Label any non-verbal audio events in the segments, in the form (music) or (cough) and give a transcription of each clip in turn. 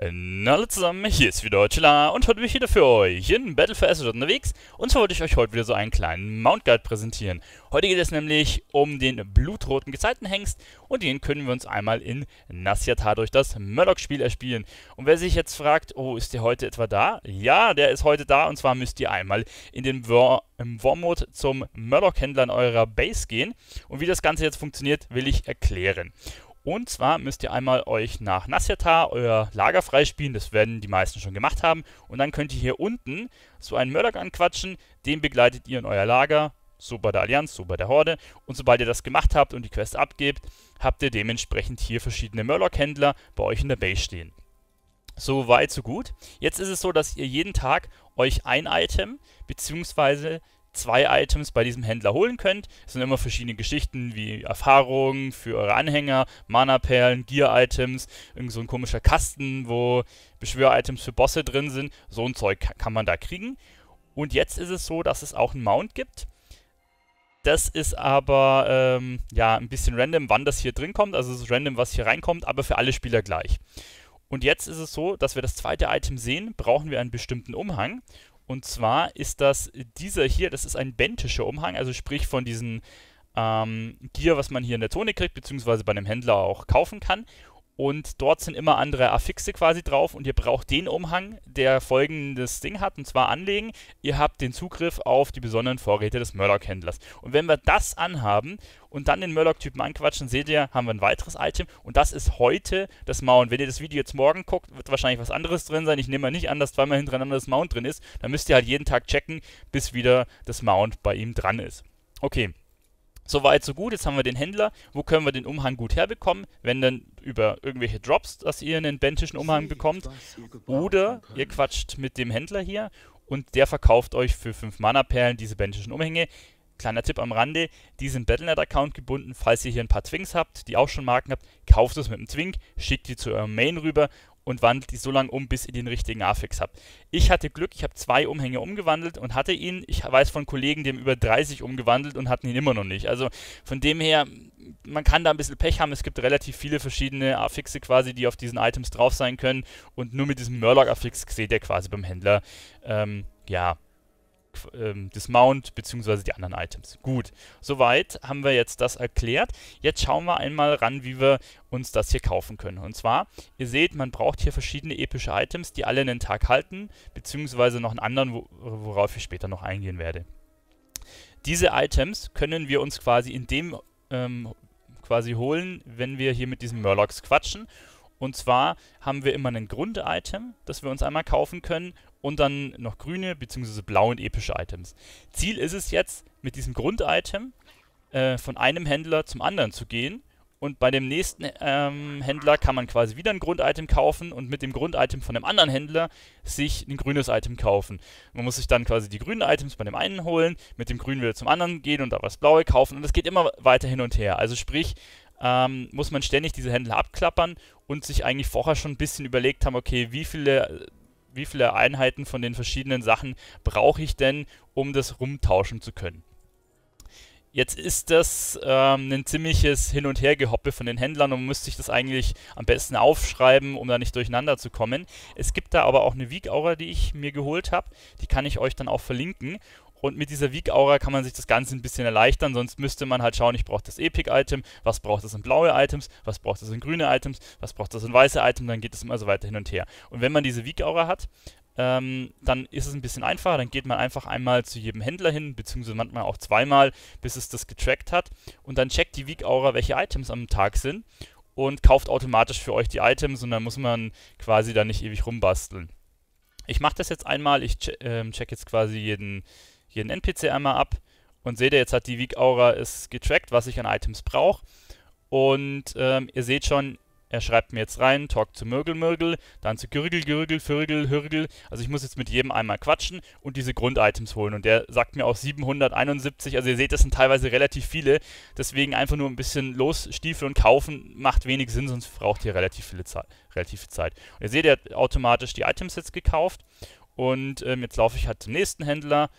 Hallo zusammen, hier ist wieder Chilla und heute bin ich wieder für euch in Battle for Azeroth unterwegs und zwar wollte ich euch heute wieder so einen kleinen Mount Guide präsentieren. Heute geht es nämlich um den blutroten Gezeitenhengst und den können wir uns einmal in Nassiatar durch das Murloc-Spiel erspielen. Und wer sich jetzt fragt, oh, ist der heute etwa da? Ja, der ist heute da und zwar müsst ihr einmal in den War Warmode zum Murloc-Händler in eurer Base gehen und wie das Ganze jetzt funktioniert, will ich erklären. Und zwar müsst ihr einmal euch nach Nasjatar euer Lager freispielen, das werden die meisten schon gemacht haben. Und dann könnt ihr hier unten so einen Murdoch anquatschen, den begleitet ihr in euer Lager, so bei der Allianz, so bei der Horde. Und sobald ihr das gemacht habt und die Quest abgebt, habt ihr dementsprechend hier verschiedene Murloc-Händler bei euch in der Base stehen. So weit, so gut. Jetzt ist es so, dass ihr jeden Tag euch ein Item bzw zwei Items bei diesem Händler holen könnt. Es sind immer verschiedene Geschichten wie Erfahrungen für eure Anhänger, Mana-Perlen, Gear-Items, irgend so ein komischer Kasten, wo Beschwör-Items für Bosse drin sind. So ein Zeug kann man da kriegen. Und jetzt ist es so, dass es auch einen Mount gibt. Das ist aber ähm, ja ein bisschen random, wann das hier drin kommt. Also es ist random, was hier reinkommt, aber für alle Spieler gleich. Und jetzt ist es so, dass wir das zweite Item sehen, brauchen wir einen bestimmten Umhang. Und zwar ist das dieser hier, das ist ein bentischer Umhang, also sprich von diesem ähm, Gear, was man hier in der Zone kriegt, beziehungsweise bei einem Händler auch kaufen kann. Und dort sind immer andere Affixe quasi drauf und ihr braucht den Umhang, der folgendes Ding hat, und zwar anlegen. Ihr habt den Zugriff auf die besonderen Vorräte des Murloc-Händlers. Und wenn wir das anhaben und dann den Murloc-Typen anquatschen, seht ihr, haben wir ein weiteres Item und das ist heute das Mount. Wenn ihr das Video jetzt morgen guckt, wird wahrscheinlich was anderes drin sein. Ich nehme mal nicht an, dass zweimal hintereinander das Mount drin ist. Dann müsst ihr halt jeden Tag checken, bis wieder das Mount bei ihm dran ist. Okay. So weit, so gut. Jetzt haben wir den Händler. Wo können wir den Umhang gut herbekommen? Wenn dann über irgendwelche Drops, dass ihr einen bentischen Umhang bekommt. Oder ihr quatscht mit dem Händler hier und der verkauft euch für 5 Mana-Perlen diese bentischen Umhänge. Kleiner Tipp am Rande, die sind Battlenet-Account gebunden. Falls ihr hier ein paar Twinks habt, die auch schon Marken habt, kauft es mit einem Twink, schickt die zu eurem Main rüber und wandelt die so lange um, bis ihr den richtigen Affix habt. Ich hatte Glück, ich habe zwei Umhänge umgewandelt und hatte ihn. Ich weiß von Kollegen, die haben über 30 umgewandelt und hatten ihn immer noch nicht. Also von dem her, man kann da ein bisschen Pech haben. Es gibt relativ viele verschiedene Affixe quasi, die auf diesen Items drauf sein können. Und nur mit diesem Murloc-Affix seht ihr quasi beim Händler, ähm, ja, auf ähm, Dismount bzw. die anderen Items. Gut, soweit haben wir jetzt das erklärt. Jetzt schauen wir einmal ran, wie wir uns das hier kaufen können. Und zwar, ihr seht, man braucht hier verschiedene epische Items, die alle einen Tag halten, beziehungsweise noch einen anderen, wo, worauf ich später noch eingehen werde. Diese Items können wir uns quasi in dem ähm, quasi holen, wenn wir hier mit diesen Murlocs quatschen. Und zwar haben wir immer ein Grund-Item, das wir uns einmal kaufen können und dann noch grüne bzw. blaue und epische Items. Ziel ist es jetzt, mit diesem Grunditem äh, von einem Händler zum anderen zu gehen und bei dem nächsten ähm, Händler kann man quasi wieder ein Grunditem kaufen und mit dem Grunditem von dem anderen Händler sich ein grünes Item kaufen. Man muss sich dann quasi die grünen Items bei dem einen holen, mit dem grünen wieder zum anderen gehen und da was blaue kaufen und das geht immer weiter hin und her. Also sprich, ähm, muss man ständig diese Händler abklappern und sich eigentlich vorher schon ein bisschen überlegt haben, okay, wie viele wie viele Einheiten von den verschiedenen Sachen brauche ich denn, um das rumtauschen zu können. Jetzt ist das ähm, ein ziemliches Hin- und Hergehoppe von den Händlern und man müsste sich das eigentlich am besten aufschreiben, um da nicht durcheinander zu kommen. Es gibt da aber auch eine Weak Aura, die ich mir geholt habe. Die kann ich euch dann auch verlinken. Und mit dieser Weak Aura kann man sich das Ganze ein bisschen erleichtern, sonst müsste man halt schauen, ich brauche das Epic-Item, was braucht das in blaue Items, was braucht das in grüne Items, was braucht das in weiße Items, dann geht es immer so weiter hin und her. Und wenn man diese Weak Aura hat, ähm, dann ist es ein bisschen einfacher. Dann geht man einfach einmal zu jedem Händler hin, beziehungsweise manchmal auch zweimal, bis es das getrackt hat. Und dann checkt die Weak Aura, welche Items am Tag sind und kauft automatisch für euch die Items und dann muss man quasi da nicht ewig rumbasteln. Ich mache das jetzt einmal, ich che ähm, check jetzt quasi jeden, hier einen NPC einmal ab und seht ihr, jetzt hat die Weak Aura ist getrackt, was ich an Items brauche. Und ähm, ihr seht schon, er schreibt mir jetzt rein, Talk zu Mürgel, Mürgel, dann zu Gürgel, Gürgel, Fürgel, Hürgel. Also ich muss jetzt mit jedem einmal quatschen und diese Grunditems holen. Und der sagt mir auch 771, also ihr seht, das sind teilweise relativ viele. Deswegen einfach nur ein bisschen losstiefeln und kaufen macht wenig Sinn, sonst braucht ihr relativ, viele Zeit, relativ viel Zeit. Und ihr seht, er hat automatisch die Items jetzt gekauft. Und ähm, jetzt laufe ich halt zum nächsten Händler.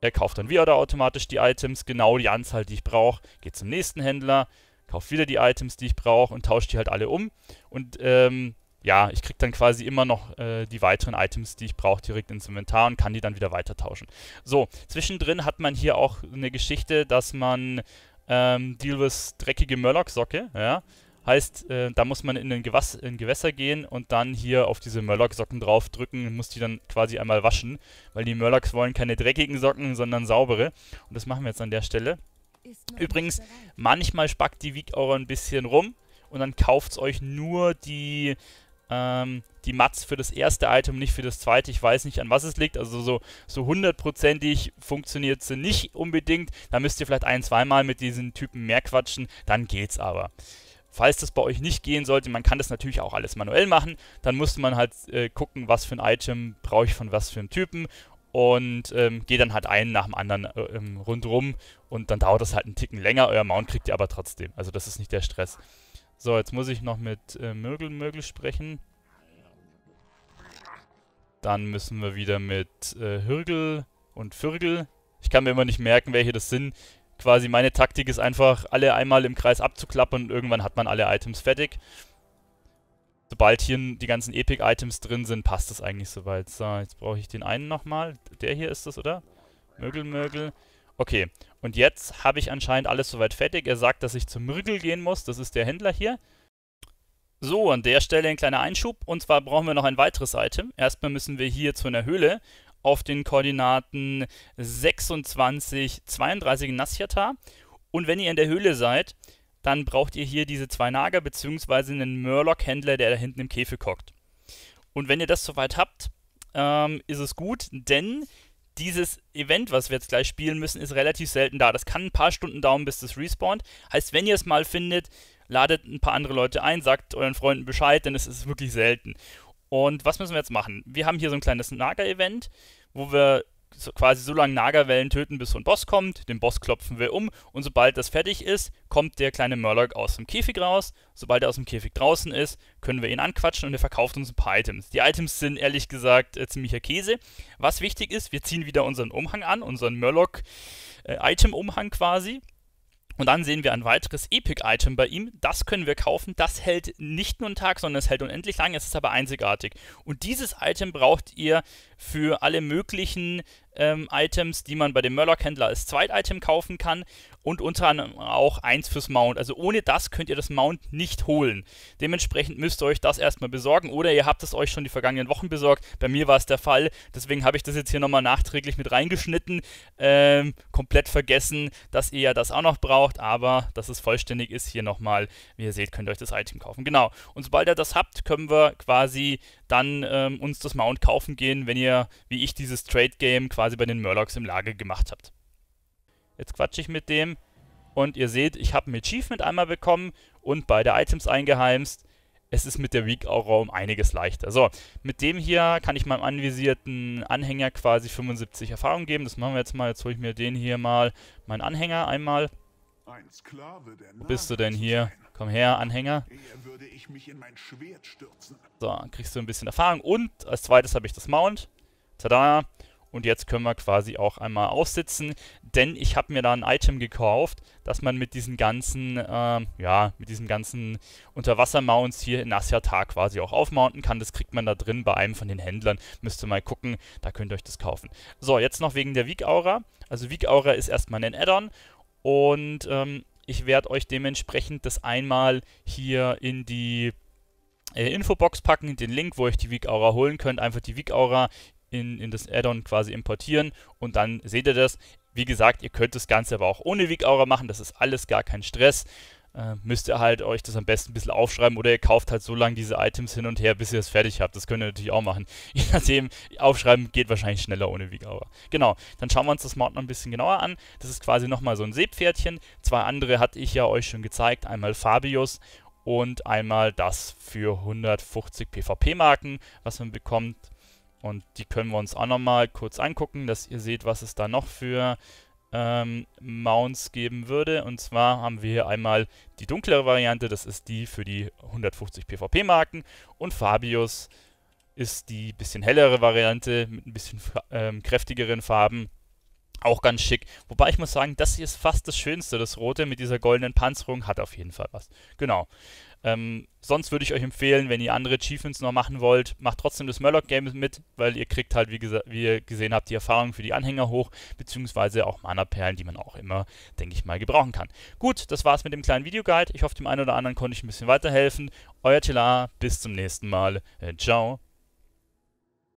Er kauft dann wieder automatisch die Items, genau die Anzahl, die ich brauche. Geht zum nächsten Händler, kauft wieder die Items, die ich brauche und tauscht die halt alle um. Und ähm, ja, ich kriege dann quasi immer noch äh, die weiteren Items, die ich brauche, direkt ins Inventar und kann die dann wieder weitertauschen. So, zwischendrin hat man hier auch eine Geschichte, dass man ähm, Deal with dreckige Murloc-Socke, ja, Heißt, äh, da muss man in ein, Gewass, in Gewässer gehen und dann hier auf diese Murloc-Socken draufdrücken, und muss die dann quasi einmal waschen, weil die Murlocs wollen keine dreckigen Socken, sondern saubere. Und das machen wir jetzt an der Stelle. Übrigens, manchmal spackt die Week ein bisschen rum und dann kauft es euch nur die, ähm, die Mats für das erste Item, nicht für das zweite. Ich weiß nicht, an was es liegt. Also so, so hundertprozentig funktioniert sie nicht unbedingt. Da müsst ihr vielleicht ein, zweimal mit diesen Typen mehr quatschen, dann geht's aber. Falls das bei euch nicht gehen sollte, man kann das natürlich auch alles manuell machen, dann musste man halt äh, gucken, was für ein Item brauche ich von was für einem Typen und ähm, geht dann halt einen nach dem anderen äh, ähm, rundrum und dann dauert das halt einen Ticken länger, euer Mount kriegt ihr aber trotzdem. Also das ist nicht der Stress. So, jetzt muss ich noch mit äh, Mögel Mögel sprechen. Dann müssen wir wieder mit äh, Hürgel und Fürgel. Ich kann mir immer nicht merken, welche das sind quasi meine Taktik ist einfach, alle einmal im Kreis abzuklappen und irgendwann hat man alle Items fertig. Sobald hier die ganzen Epic-Items drin sind, passt das eigentlich soweit. So, jetzt brauche ich den einen nochmal. Der hier ist das, oder? Mögel, Mögel. Okay, und jetzt habe ich anscheinend alles soweit fertig. Er sagt, dass ich zum Mürgel gehen muss. Das ist der Händler hier. So, an der Stelle ein kleiner Einschub. Und zwar brauchen wir noch ein weiteres Item. Erstmal müssen wir hier zu einer Höhle auf den Koordinaten 26, 32 in Nasjata. Und wenn ihr in der Höhle seid, dann braucht ihr hier diese zwei Nager bzw. einen Murloc-Händler, der da hinten im Käfig hockt. Und wenn ihr das soweit habt, ähm, ist es gut, denn dieses Event, was wir jetzt gleich spielen müssen, ist relativ selten da. Das kann ein paar Stunden dauern, bis das respawnt. Heißt, wenn ihr es mal findet, ladet ein paar andere Leute ein, sagt euren Freunden Bescheid, denn es ist wirklich selten. Und was müssen wir jetzt machen? Wir haben hier so ein kleines Naga-Event, wo wir so quasi so lange Nagerwellen töten, bis so ein Boss kommt. Den Boss klopfen wir um und sobald das fertig ist, kommt der kleine Murloc aus dem Käfig raus. Sobald er aus dem Käfig draußen ist, können wir ihn anquatschen und er verkauft uns ein paar Items. Die Items sind ehrlich gesagt äh, ziemlicher Käse. Was wichtig ist, wir ziehen wieder unseren Umhang an, unseren Murloc-Item-Umhang äh, quasi. Und dann sehen wir ein weiteres Epic-Item bei ihm. Das können wir kaufen. Das hält nicht nur einen Tag, sondern es hält unendlich lang. Es ist aber einzigartig. Und dieses Item braucht ihr für alle möglichen ähm, Items, die man bei dem Murloc-Händler als Zweit-Item kaufen kann und unter anderem auch eins fürs Mount. Also ohne das könnt ihr das Mount nicht holen. Dementsprechend müsst ihr euch das erstmal besorgen oder ihr habt es euch schon die vergangenen Wochen besorgt. Bei mir war es der Fall, deswegen habe ich das jetzt hier nochmal nachträglich mit reingeschnitten. Ähm, komplett vergessen, dass ihr ja das auch noch braucht, aber dass es vollständig ist, hier nochmal, wie ihr seht, könnt ihr euch das Item kaufen. Genau. Und sobald ihr das habt, können wir quasi dann ähm, uns das Mount kaufen gehen, wenn ihr, wie ich, dieses Trade-Game quasi bei den Murlocs im Lager gemacht habt. Jetzt quatsche ich mit dem und ihr seht, ich habe ein Achievement einmal bekommen und beide Items eingeheimst. Es ist mit der Weak Aura um einiges leichter. So, mit dem hier kann ich meinem anvisierten Anhänger quasi 75 Erfahrung geben. Das machen wir jetzt mal. Jetzt hole ich mir den hier mal, meinen Anhänger einmal. Wo bist du denn hier? Komm her, Anhänger. So, kriegst du ein bisschen Erfahrung. Und als zweites habe ich das Mount. Tada. Und jetzt können wir quasi auch einmal aussitzen, denn ich habe mir da ein Item gekauft, das man mit diesen ganzen, äh, ja, mit diesen ganzen Unterwasser-Mounts hier in Asyatar quasi auch aufmounten kann. Das kriegt man da drin bei einem von den Händlern. Müsst ihr mal gucken, da könnt ihr euch das kaufen. So, jetzt noch wegen der Weak-Aura. Also Weak-Aura ist erstmal ein Add-on und ähm, ich werde euch dementsprechend das einmal hier in die äh, Infobox packen, den Link, wo ihr euch die Weak Aura holen könnt. Einfach die Weak Aura in, in das Addon quasi importieren und dann seht ihr das. Wie gesagt, ihr könnt das Ganze aber auch ohne Weak Aura machen, das ist alles gar kein Stress äh, müsst ihr halt euch das am besten ein bisschen aufschreiben oder ihr kauft halt so lange diese Items hin und her, bis ihr es fertig habt. Das könnt ihr natürlich auch machen. (laughs) Je nachdem, aufschreiben geht wahrscheinlich schneller ohne Wigauer. Genau, dann schauen wir uns das Mod noch ein bisschen genauer an. Das ist quasi nochmal so ein Seepferdchen. Zwei andere hatte ich ja euch schon gezeigt. Einmal Fabius und einmal das für 150 PvP-Marken, was man bekommt. Und die können wir uns auch nochmal kurz angucken, dass ihr seht, was es da noch für ähm, Mounts geben würde. Und zwar haben wir hier einmal die dunklere Variante, das ist die für die 150 PvP-Marken. Und Fabius ist die bisschen hellere Variante mit ein bisschen ähm, kräftigeren Farben. Auch ganz schick. Wobei ich muss sagen, das hier ist fast das Schönste. Das Rote mit dieser goldenen Panzerung hat auf jeden Fall was. Genau. Ähm, sonst würde ich euch empfehlen, wenn ihr andere Achievements noch machen wollt, macht trotzdem das Murloc-Game mit, weil ihr kriegt halt, wie, wie, ihr gesehen habt, die Erfahrung für die Anhänger hoch, beziehungsweise auch Mana-Perlen, die man auch immer, denke ich mal, gebrauchen kann. Gut, das war's mit dem kleinen Videoguide. Ich hoffe, dem einen oder anderen konnte ich ein bisschen weiterhelfen. Euer Telar, bis zum nächsten Mal. Äh, ciao.